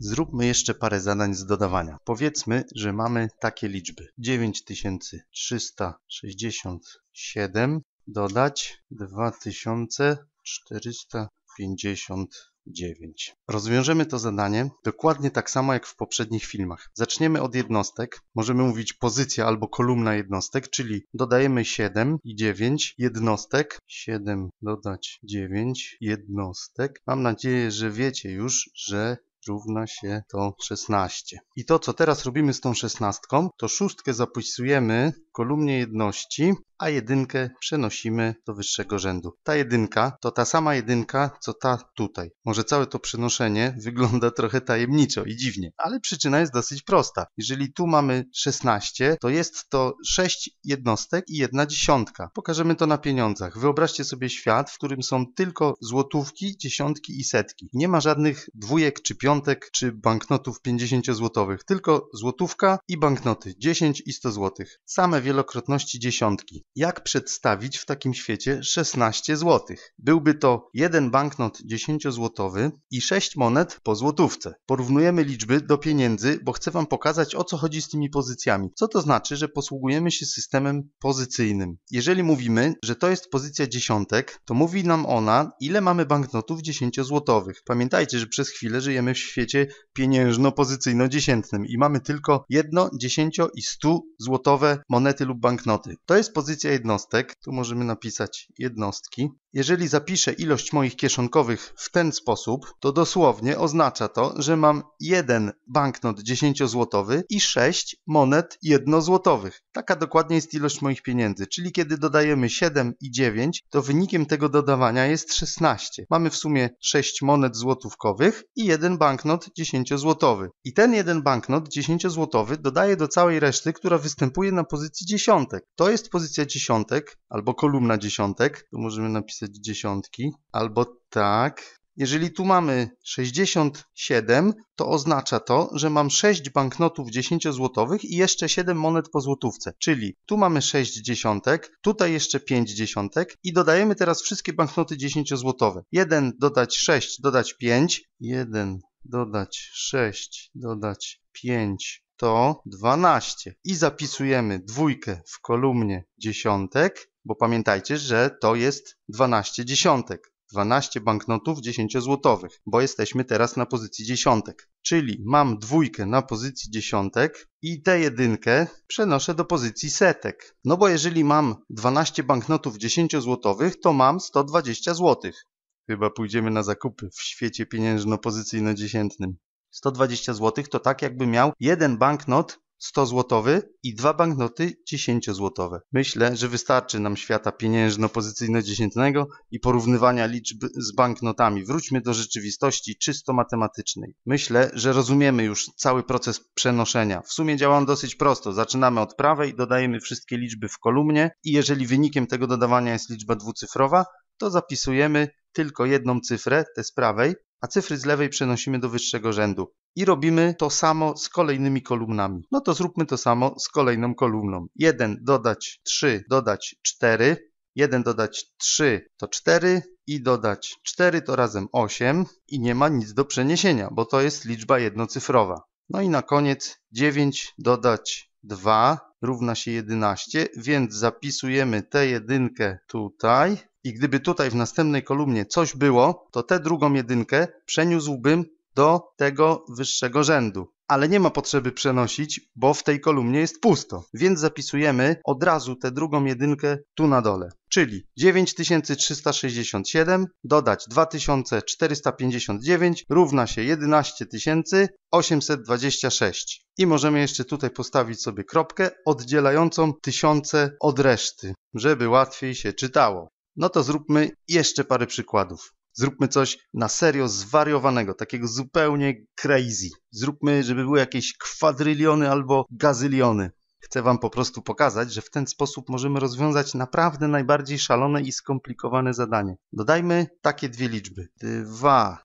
Zróbmy jeszcze parę zadań z dodawania. Powiedzmy, że mamy takie liczby. 9367 dodać 2459. Rozwiążemy to zadanie dokładnie tak samo jak w poprzednich filmach. Zaczniemy od jednostek. Możemy mówić pozycja albo kolumna jednostek, czyli dodajemy 7 i 9 jednostek. 7 dodać 9 jednostek. Mam nadzieję, że wiecie już, że równa się to 16. I to, co teraz robimy z tą szesnastką, to szóstkę zapisujemy w kolumnie jedności, a jedynkę przenosimy do wyższego rzędu. Ta jedynka to ta sama jedynka, co ta tutaj. Może całe to przenoszenie wygląda trochę tajemniczo i dziwnie, ale przyczyna jest dosyć prosta. Jeżeli tu mamy 16, to jest to 6 jednostek i jedna dziesiątka. Pokażemy to na pieniądzach. Wyobraźcie sobie świat, w którym są tylko złotówki, dziesiątki i setki. Nie ma żadnych dwójek czy piątek, dziesiątek czy banknotów 50 złotowych, tylko złotówka i banknoty 10 i 100 złotych. Same wielokrotności dziesiątki. Jak przedstawić w takim świecie 16 złotych? Byłby to jeden banknot 10 złotowy i 6 monet po złotówce. Porównujemy liczby do pieniędzy, bo chcę wam pokazać o co chodzi z tymi pozycjami. Co to znaczy, że posługujemy się systemem pozycyjnym? Jeżeli mówimy, że to jest pozycja dziesiątek, to mówi nam ona, ile mamy banknotów 10 złotowych. Pamiętajcie, że przez chwilę żyjemy w świecie pieniężno-pozycyjno-dziesiętnym i mamy tylko jedno, dziesięcio i stu złotowe monety lub banknoty. To jest pozycja jednostek. Tu możemy napisać jednostki. Jeżeli zapiszę ilość moich kieszonkowych w ten sposób, to dosłownie oznacza to, że mam jeden banknot 10-złotowy i 6 monet 1-złotowych. Taka dokładnie jest ilość moich pieniędzy, czyli kiedy dodajemy 7 i 9, to wynikiem tego dodawania jest 16. Mamy w sumie 6 monet złotówkowych i jeden banknot 10-złotowy. I ten jeden banknot 10-złotowy dodaję do całej reszty, która występuje na pozycji dziesiątek. To jest pozycja dziesiątek albo kolumna dziesiątek. Tu możemy napisać dziesiątki, albo tak. Jeżeli tu mamy 67, to oznacza to, że mam 6 banknotów 10-złotowych i jeszcze 7 monet po złotówce. Czyli tu mamy 6 dziesiątek, tutaj jeszcze 5 dziesiątek i dodajemy teraz wszystkie banknoty 10-złotowe. 1 dodać 6, dodać 5. 1 dodać 6, dodać 5 to 12. I zapisujemy dwójkę w kolumnie dziesiątek bo pamiętajcie, że to jest 12 dziesiątek. 12 banknotów 10-złotowych, bo jesteśmy teraz na pozycji dziesiątek. Czyli mam dwójkę na pozycji dziesiątek i tę jedynkę przenoszę do pozycji setek. No bo jeżeli mam 12 banknotów 10-złotowych, to mam 120 złotych. Chyba pójdziemy na zakupy w świecie pieniężno-pozycyjno-dziesiętnym. 120 zł to tak jakby miał jeden banknot 100-złotowy i dwa banknoty 10-złotowe. Myślę, że wystarczy nam świata pieniężno-pozycyjno-dziesiętnego i porównywania liczb z banknotami. Wróćmy do rzeczywistości czysto matematycznej. Myślę, że rozumiemy już cały proces przenoszenia. W sumie działa on dosyć prosto. Zaczynamy od prawej, dodajemy wszystkie liczby w kolumnie i jeżeli wynikiem tego dodawania jest liczba dwucyfrowa, to zapisujemy tylko jedną cyfrę, tę z prawej, a cyfry z lewej przenosimy do wyższego rzędu. I robimy to samo z kolejnymi kolumnami. No to zróbmy to samo z kolejną kolumną. 1 dodać 3, dodać 4. 1 dodać 3 to 4 i dodać 4 to razem 8 i nie ma nic do przeniesienia, bo to jest liczba jednocyfrowa. No i na koniec 9 dodać 2 równa się 11, więc zapisujemy tę jedynkę tutaj i gdyby tutaj w następnej kolumnie coś było, to tę drugą jedynkę przeniósłbym do tego wyższego rzędu. Ale nie ma potrzeby przenosić, bo w tej kolumnie jest pusto, więc zapisujemy od razu tę drugą jedynkę tu na dole. Czyli 9367 dodać 2459 równa się 11826. I możemy jeszcze tutaj postawić sobie kropkę oddzielającą tysiące od reszty, żeby łatwiej się czytało. No to zróbmy jeszcze parę przykładów. Zróbmy coś na serio zwariowanego, takiego zupełnie crazy. Zróbmy, żeby były jakieś kwadryliony albo gazyliony. Chcę Wam po prostu pokazać, że w ten sposób możemy rozwiązać naprawdę najbardziej szalone i skomplikowane zadanie. Dodajmy takie dwie liczby: 2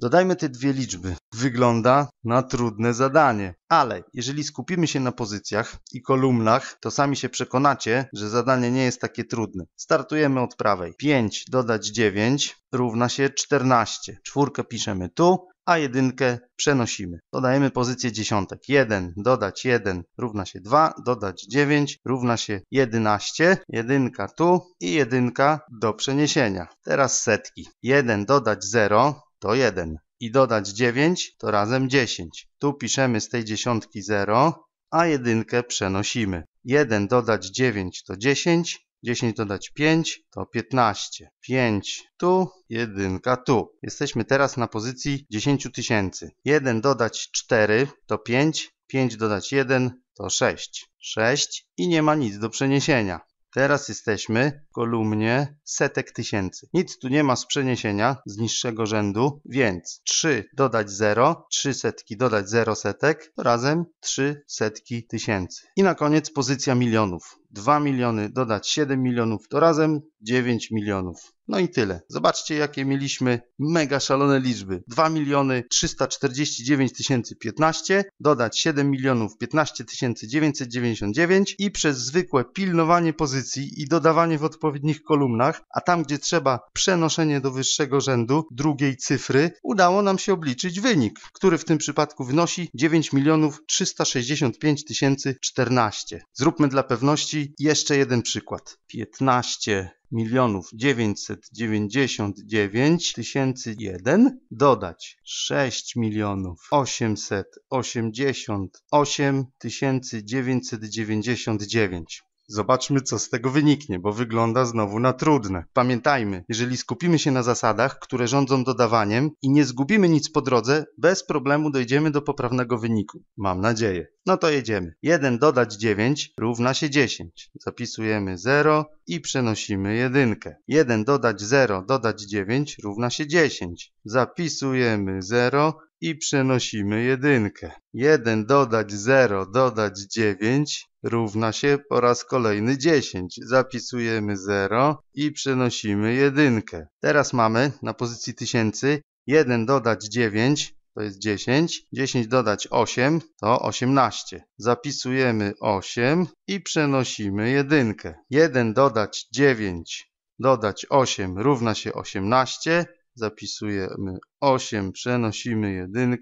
Dodajmy te dwie liczby. Wygląda na trudne zadanie, ale jeżeli skupimy się na pozycjach i kolumnach, to sami się przekonacie, że zadanie nie jest takie trudne. Startujemy od prawej. 5 dodać 9 równa się 14. Czwórkę piszemy tu, a jedynkę przenosimy. Dodajemy pozycję dziesiątek. 1 dodać 1 równa się 2, dodać 9 równa się 11. Jedynka tu i jedynka do przeniesienia. Teraz setki. 1 dodać 0 to 1 i dodać 9 to razem 10. Tu piszemy z tej dziesiątki 0, a jedynkę przenosimy. 1 dodać 9 to 10, 10 dodać 5 to 15. 5 tu, 1 tu. Jesteśmy teraz na pozycji 10 tysięcy. 1 dodać 4 to 5, 5 dodać 1 to 6. 6 i nie ma nic do przeniesienia. Teraz jesteśmy kolumnie setek tysięcy. Nic tu nie ma z przeniesienia z niższego rzędu, więc 3 dodać 0, 3 setki dodać 0 setek, razem 3 setki tysięcy. I na koniec pozycja milionów. 2 miliony dodać 7 milionów to razem 9 milionów. No i tyle. Zobaczcie, jakie mieliśmy mega szalone liczby. 2 miliony 349 tysięcy 15, dodać 7 milionów 15 999 i przez zwykłe pilnowanie pozycji i dodawanie w odpowiedzi odpowiednich kolumnach, a tam, gdzie trzeba przenoszenie do wyższego rzędu drugiej cyfry, udało nam się obliczyć wynik, który w tym przypadku wynosi 9 milionów 365 014. 14. Zróbmy dla pewności jeszcze jeden przykład. 15 milionów 999 tysięcy 1 dodać 6 milionów 888 tysięcy 999. Zobaczmy, co z tego wyniknie, bo wygląda znowu na trudne. Pamiętajmy, jeżeli skupimy się na zasadach, które rządzą dodawaniem i nie zgubimy nic po drodze, bez problemu dojdziemy do poprawnego wyniku. Mam nadzieję. No to jedziemy. 1 dodać 9 równa się 10. Zapisujemy 0 i przenosimy 1. 1 dodać 0 dodać 9 równa się 10. Zapisujemy 0 i przenosimy 1. 1 dodać 0 dodać 9 równa się po raz kolejny 10. Zapisujemy 0 i przenosimy 1. Teraz mamy na pozycji 1000 1 dodać 9 to jest 10, 10 dodać 8 to 18. Zapisujemy 8 i przenosimy 1. 1 dodać 9 dodać 8 równa się 18. Zapisujemy 8, przenosimy 1.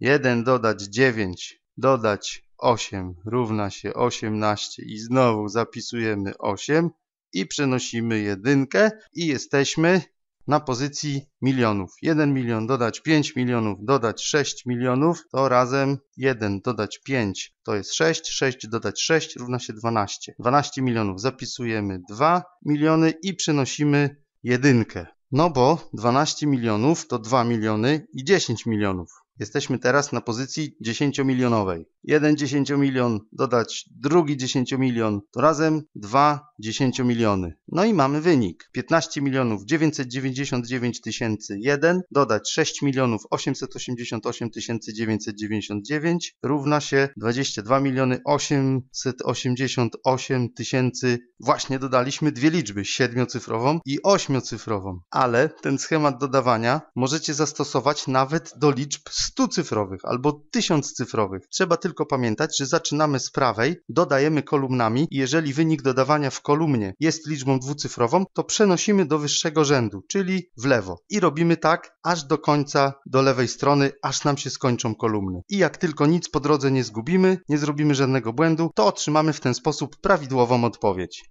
1 dodać 9 dodać 8 równa się 18 i znowu zapisujemy 8 i przenosimy jedynkę i jesteśmy na pozycji milionów. 1 milion dodać 5 milionów dodać 6 milionów to razem 1 dodać 5 to jest 6, 6 dodać 6 równa się 12. 12 milionów zapisujemy 2 miliony i przenosimy jedynkę. No bo 12 milionów to 2 miliony i 10 milionów. Jesteśmy teraz na pozycji 10 milionowej jeden 10 milion dodać drugi 10 milion, to razem 2 10 miliony. No i mamy wynik. 15 milionów 999 tysięcy 1 dodać 6 milionów 888 tysięcy 999 równa się 22 miliony 888 tysięcy. Właśnie dodaliśmy dwie liczby, siedmiocyfrową i ośmiocyfrową, ale ten schemat dodawania możecie zastosować nawet do liczb 100 cyfrowych albo 1000 cyfrowych. Trzeba tylko tylko pamiętać, że zaczynamy z prawej, dodajemy kolumnami i jeżeli wynik dodawania w kolumnie jest liczbą dwucyfrową, to przenosimy do wyższego rzędu, czyli w lewo. I robimy tak aż do końca, do lewej strony, aż nam się skończą kolumny. I jak tylko nic po drodze nie zgubimy, nie zrobimy żadnego błędu, to otrzymamy w ten sposób prawidłową odpowiedź.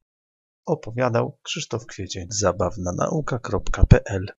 Opowiadał Krzysztof Kwiecień, zabawna nauka.pl